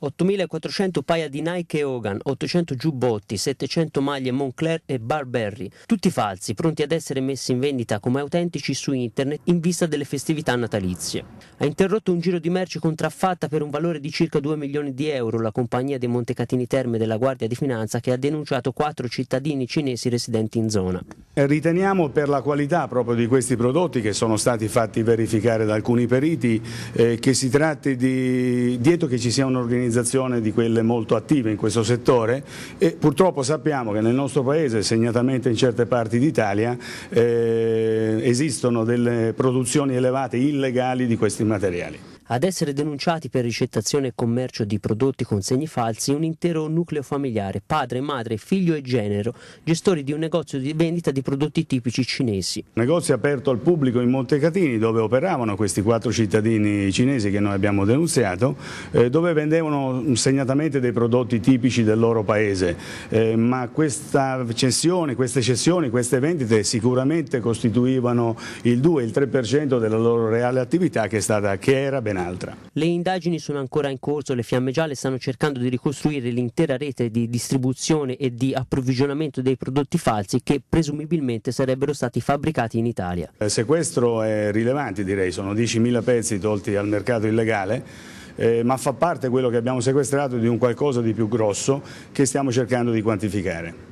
8.400 paia di Nike e Hogan, 800 giubbotti, 700 maglie Moncler e Barberry, tutti falsi, pronti ad essere messi in vendita come autentici su internet in vista delle festività natalizie. Ha interrotto un giro di merci contraffatta per un valore di circa 2 milioni di euro la compagnia dei Montecatini Terme della Guardia di Finanza che ha denunciato quattro cittadini cinesi residenti in zona. Riteniamo per la qualità proprio di questi prodotti che sono stati fatti verificare da alcuni periti eh, che si tratti di dietro che ci sia un'organizzazione organizzazione di quelle molto attive in questo settore e purtroppo sappiamo che nel nostro paese, segnatamente in certe parti d'Italia, eh, esistono delle produzioni elevate illegali di questi materiali ad essere denunciati per ricettazione e commercio di prodotti con segni falsi un intero nucleo familiare, padre, madre, figlio e genero, gestori di un negozio di vendita di prodotti tipici cinesi. Un Negozio aperto al pubblico in Montecatini dove operavano questi quattro cittadini cinesi che noi abbiamo denunziato, eh, dove vendevano segnatamente dei prodotti tipici del loro paese, eh, ma questa cessione, queste cessioni, queste vendite sicuramente costituivano il 2-3% della loro reale attività che, stata, che era ben un'altra. Le indagini sono ancora in corso, le fiamme gialle stanno cercando di ricostruire l'intera rete di distribuzione e di approvvigionamento dei prodotti falsi che presumibilmente sarebbero stati fabbricati in Italia. Il eh, sequestro è rilevante direi, sono 10.000 pezzi tolti al mercato illegale. Eh, ma fa parte quello che abbiamo sequestrato di un qualcosa di più grosso che stiamo cercando di quantificare.